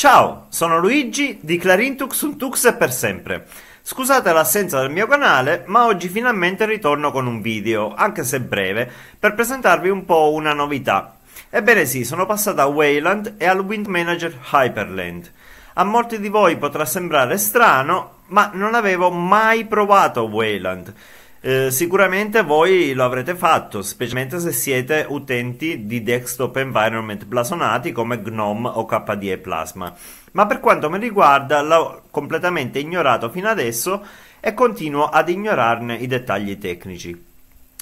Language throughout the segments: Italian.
Ciao, sono Luigi di Clarintux un Tux per sempre. Scusate l'assenza del mio canale, ma oggi finalmente ritorno con un video, anche se breve, per presentarvi un po' una novità. Ebbene sì, sono passato a Wayland e al Wind Manager Hyperland. A molti di voi potrà sembrare strano, ma non avevo mai provato Wayland. Eh, sicuramente voi lo avrete fatto, specialmente se siete utenti di desktop environment blasonati come GNOME o KDE Plasma. Ma per quanto mi riguarda, l'ho completamente ignorato fino adesso e continuo ad ignorarne i dettagli tecnici.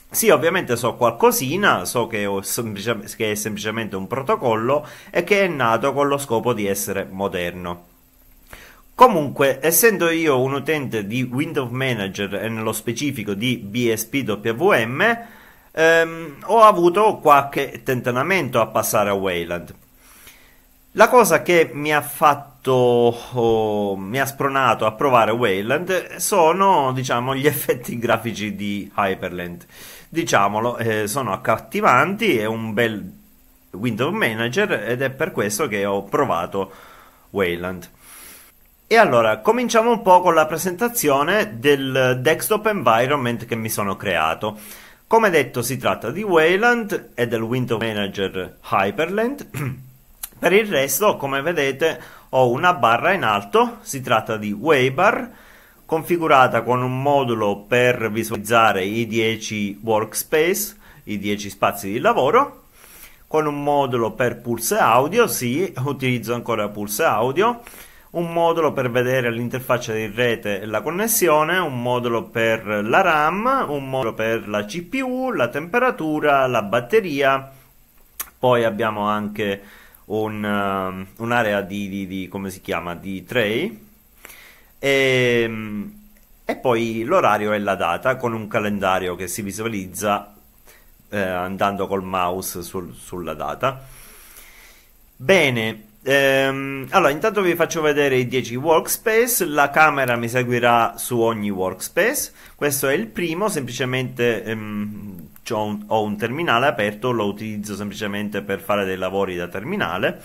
Sì, ovviamente so qualcosina, so che, semplici- che è semplicemente un protocollo e che è nato con lo scopo di essere moderno. Comunque, essendo io un utente di Windows Manager e nello specifico di BSPWM, ehm, ho avuto qualche tentenamento a passare a Wayland. La cosa che mi ha fatto, oh, mi ha spronato a provare Wayland sono, diciamo, gli effetti grafici di Hyperland. Diciamolo, eh, sono accattivanti, è un bel Windows Manager ed è per questo che ho provato Wayland. E allora, cominciamo un po' con la presentazione del desktop environment che mi sono creato. Come detto, si tratta di Wayland e del Window Manager Hyperland. per il resto, come vedete, ho una barra in alto, si tratta di Waybar, configurata con un modulo per visualizzare i 10 workspace, i 10 spazi di lavoro, con un modulo per pulse audio, sì, utilizzo ancora pulse audio, un modulo per vedere l'interfaccia di rete e la connessione, un modulo per la RAM, un modulo per la CPU, la temperatura, la batteria. Poi abbiamo anche un, uh, un'area di, di, di, come si chiama, di tray. E, ehm, e, poi l'orario e la data con un calendario che si visualizza eh, andando col mouse sul, sulla data. Bene, Ehm, allora, intanto vi faccio vedere i 10 workspace. La camera mi seguirà su ogni workspace. Questo è il primo, semplicemente ehm, ho, un, ho un terminale aperto, lo utilizzo semplicemente per fare dei lavori da terminale.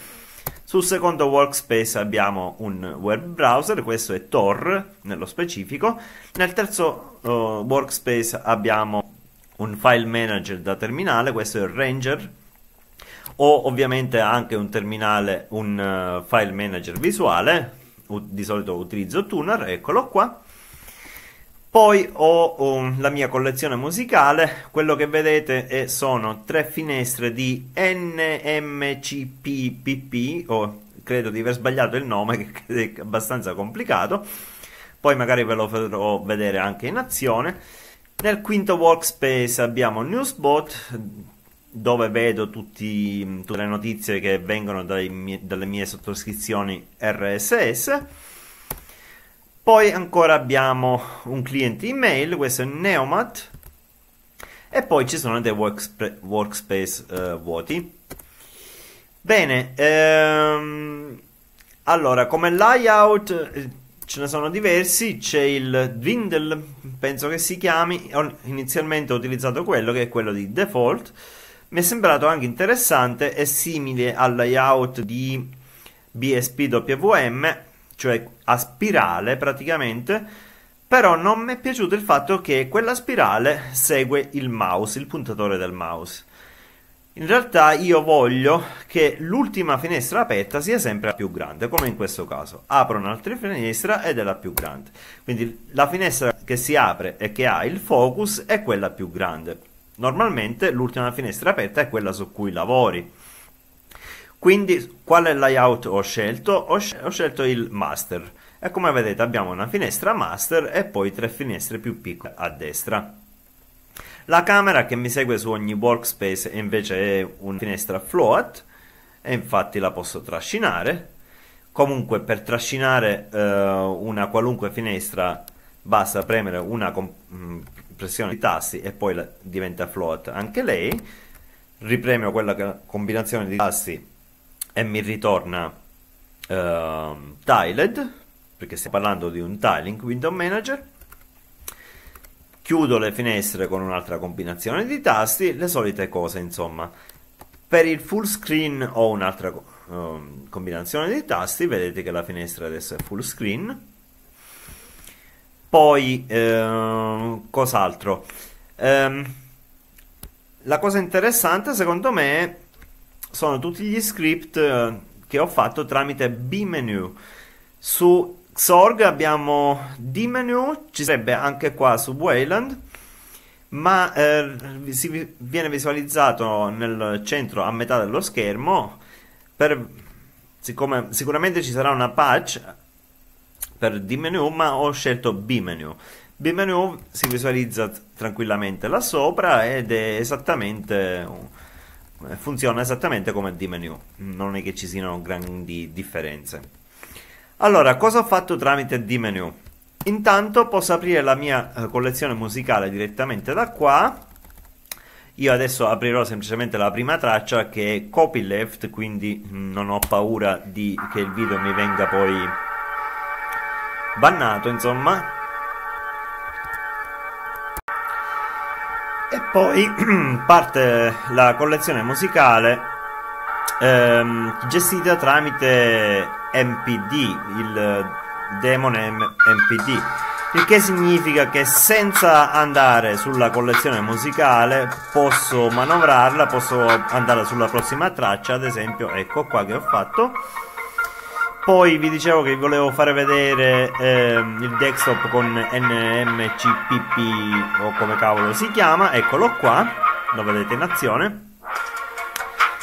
Sul secondo workspace abbiamo un web browser, questo è Tor nello specifico. Nel terzo uh, workspace abbiamo un file manager da terminale, questo è il Ranger ho ovviamente anche un terminale, un uh, file manager visuale, U- di solito utilizzo Tuner, eccolo qua. Poi ho um, la mia collezione musicale, quello che vedete è, sono tre finestre di NMCPPP, o credo di aver sbagliato il nome, che è abbastanza complicato, poi magari ve lo farò vedere anche in azione. Nel quinto workspace abbiamo Newsbot, dove vedo tutti, tutte le notizie che vengono mie, dalle mie sottoscrizioni RSS. Poi ancora abbiamo un cliente email, questo è Neomat, e poi ci sono dei worksp workspace eh, vuoti. Bene, ehm, allora come layout eh, ce ne sono diversi, c'è il Dwindle, penso che si chiami, inizialmente ho utilizzato quello che è quello di default, mi è sembrato anche interessante e simile al layout di BSPWM, cioè a spirale praticamente, però non mi è piaciuto il fatto che quella spirale segue il mouse, il puntatore del mouse. In realtà io voglio che l'ultima finestra aperta sia sempre la più grande, come in questo caso. Apro un'altra finestra ed è la più grande. Quindi la finestra che si apre e che ha il focus è quella più grande. Normalmente l'ultima finestra aperta è quella su cui lavori. Quindi quale layout ho scelto? Ho, ho scelto il master e come vedete abbiamo una finestra master e poi tre finestre più piccole a destra. La camera che mi segue su ogni workspace invece è una finestra float e infatti la posso trascinare. Comunque per trascinare eh, una qualunque finestra basta premere una, mm, pressione i tasti e poi la, diventa float anche lei ripremio quella combinazione di tasti e mi ritorna uh, ehm, tiled perché stiamo parlando di un tiling window manager chiudo le finestre con un'altra combinazione di tasti le solite cose insomma per il full screen ho un'altra um, combinazione di tasti vedete che la finestra adesso è full screen poi, eh, cos'altro? Eh, la cosa interessante, secondo me, sono tutti gli script eh, che ho fatto tramite B-menu. Su Xorg abbiamo D-menu, ci sarebbe anche qua su Wayland, ma eh, si viene visualizzato nel centro a metà dello schermo. Per, siccome sicuramente ci sarà una patch per D-menu, ma ho scelto B-menu. B-menu si visualizza tranquillamente là sopra ed è esattamente funziona esattamente come D-menu, non è che ci siano grandi differenze. Allora, cosa ho fatto tramite D-menu? Intanto posso aprire la mia eh, collezione musicale direttamente da qua. Io adesso aprirò semplicemente la prima traccia che è copyleft, quindi non ho paura di, che il video mi venga poi Bannato, insomma. E poi parte la collezione musicale ehm, gestita tramite MPD, il demone M- MPD. Il che significa che senza andare sulla collezione musicale posso manovrarla, posso andare sulla prossima traccia, ad esempio, ecco qua che ho fatto poi vi dicevo che volevo fare vedere ehm, il desktop con NMCPP o come cavolo si chiama, eccolo qua, lo vedete in azione.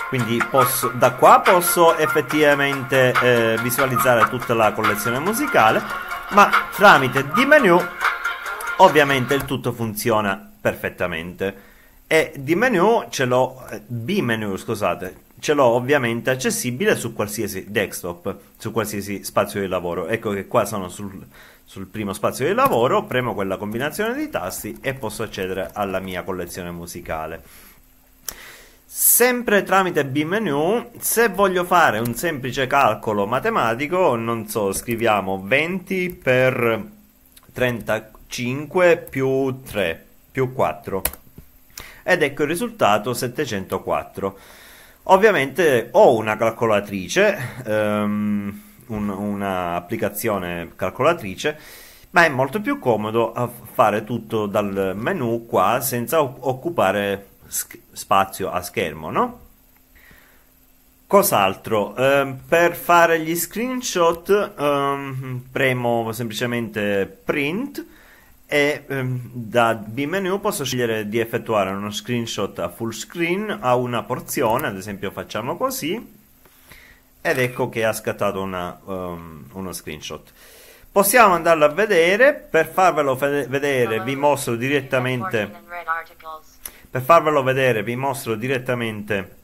Quindi posso, da qua posso effettivamente eh, visualizzare tutta la collezione musicale, ma tramite di menu ovviamente il tutto funziona perfettamente e di menu ce l'ho eh, B menu scusate ce l'ho ovviamente accessibile su qualsiasi desktop su qualsiasi spazio di lavoro ecco che qua sono sul, sul primo spazio di lavoro premo quella combinazione di tasti e posso accedere alla mia collezione musicale sempre tramite bmenu se voglio fare un semplice calcolo matematico non so scriviamo 20 per 35 più 3 più 4 ed ecco il risultato 704. Ovviamente ho una calcolatrice, um, ehm, un'applicazione calcolatrice, ma è molto più comodo fare tutto dal menu qua senza occupare spazio a schermo, no? Cos'altro? Eh, per fare gli screenshot ehm, premo semplicemente print e ehm, da B-menu posso scegliere di effettuare uno screenshot a full screen a una porzione, ad esempio facciamo così ed ecco che ha scattato una, um, uno screenshot. Possiamo andarlo a vedere, per farvelo fede- vedere vi mostro direttamente per farvelo vedere vi mostro direttamente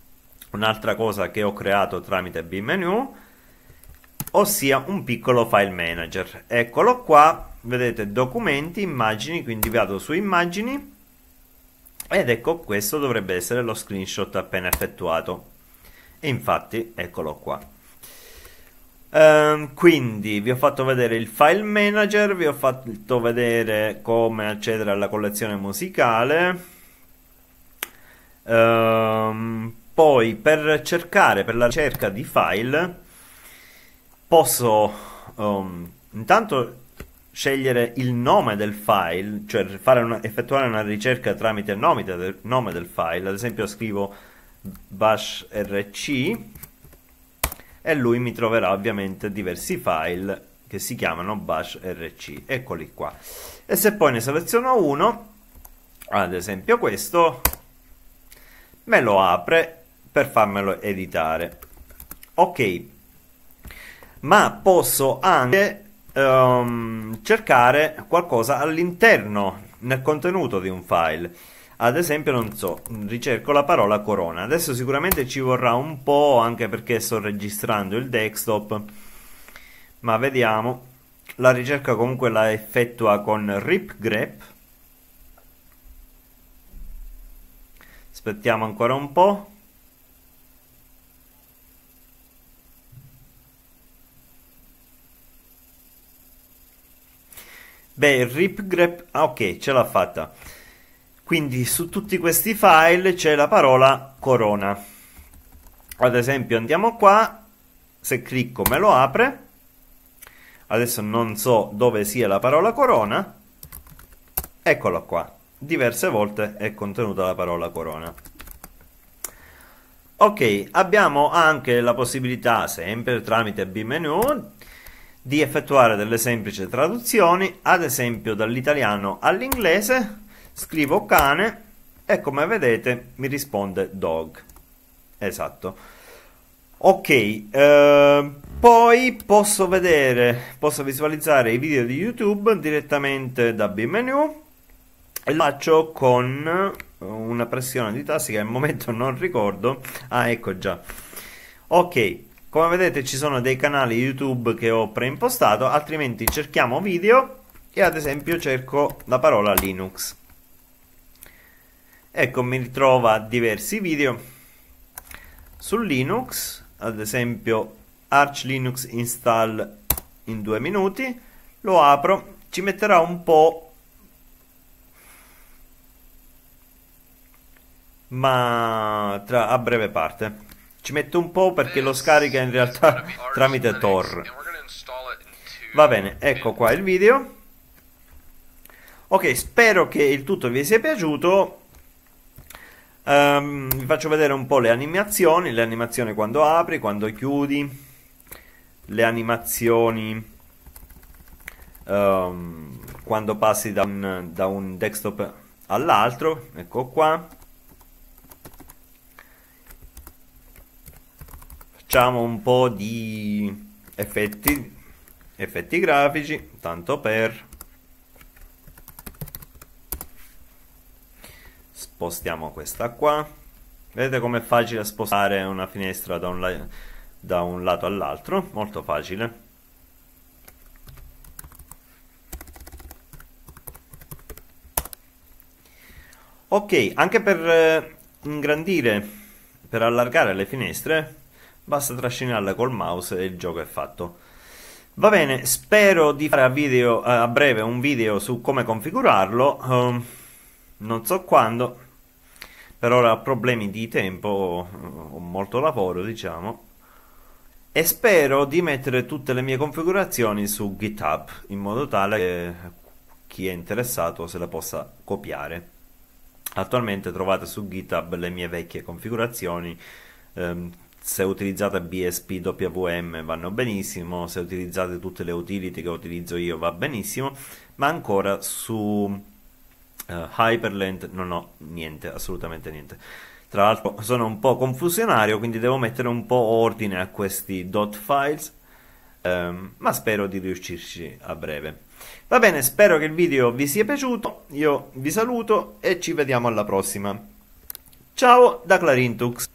un'altra cosa che ho creato tramite B-menu, ossia un piccolo file manager. Eccolo qua vedete documenti immagini quindi vado su immagini ed ecco questo dovrebbe essere lo screenshot appena effettuato e infatti eccolo qua um, quindi vi ho fatto vedere il file manager vi ho fatto vedere come accedere alla collezione musicale um, poi per cercare per la ricerca di file posso um, intanto scegliere il nome del file, cioè una, effettuare una ricerca tramite il nome del, nome del file, ad esempio scrivo bash rc e lui mi troverà ovviamente diversi file che si chiamano bash rc, eccoli qua. E se poi ne seleziono uno, ad esempio questo, me lo apre per farmelo editare. Ok, ma posso anche um, cercare qualcosa all'interno, nel contenuto di un file. Ad esempio, non so, ricerco la parola corona. Adesso sicuramente ci vorrà un po', anche perché sto registrando il desktop, ma vediamo. La ricerca comunque la effettua con ripgrep. Aspettiamo ancora un po'. Beh, il rip grep... Ah, ok, ce l'ha fatta. Quindi su tutti questi file c'è la parola corona. Ad esempio andiamo qua, se clicco me lo apre. Adesso non so dove sia la parola corona. Eccola qua. Diverse volte è contenuta la parola corona. Ok, abbiamo anche la possibilità, sempre tramite bmenu, di effettuare delle semplici traduzioni, ad esempio dall'italiano all'inglese, scrivo cane e come vedete mi risponde dog. Esatto. Ok, eh, poi posso vedere, posso visualizzare i video di YouTube direttamente da Bimenu e lo faccio con una pressione di tasti che al momento non ricordo. Ah, ecco già. Ok, come vedete ci sono dei canali YouTube che ho preimpostato, altrimenti cerchiamo video e ad esempio cerco la parola Linux. Ecco, mi ritrova diversi video su Linux, ad esempio Arch Linux install in due minuti, lo apro, ci metterà un po', ma tra, a breve parte. Ci mette un po' perché lo scarica in realtà tramite Tor. Va bene, ecco qua il video. Ok, spero che il tutto vi sia piaciuto. Um, vi faccio vedere un po' le animazioni, le animazioni quando apri, quando chiudi, le animazioni um, quando passi da un, da un desktop all'altro, ecco qua. facciamo un po' di effetti, effetti grafici, tanto per... Spostiamo questa qua. Vedete com'è facile spostare una finestra da un, la da un lato all'altro? Molto facile. Ok, anche per eh, ingrandire, per allargare le finestre, Basta trascinarla col mouse e il gioco è fatto. Va bene, spero di fare a, video, eh, a breve un video su come configurarlo. Um, non so quando, per ora ho problemi di tempo, ho molto lavoro, diciamo. E spero di mettere tutte le mie configurazioni su GitHub in modo tale che chi è interessato se le possa copiare. Attualmente trovate su GitHub le mie vecchie configurazioni. Um, se utilizzate BSP WM vanno benissimo, se utilizzate tutte le utility che utilizzo io va benissimo, ma ancora su uh, eh, Hyperland non ho niente, assolutamente niente. Tra l'altro sono un po' confusionario, quindi devo mettere un po' ordine a questi dot files, um, ma spero di riuscirci a breve. Va bene, spero che il video vi sia piaciuto, io vi saluto e ci vediamo alla prossima. Ciao da Clarintux!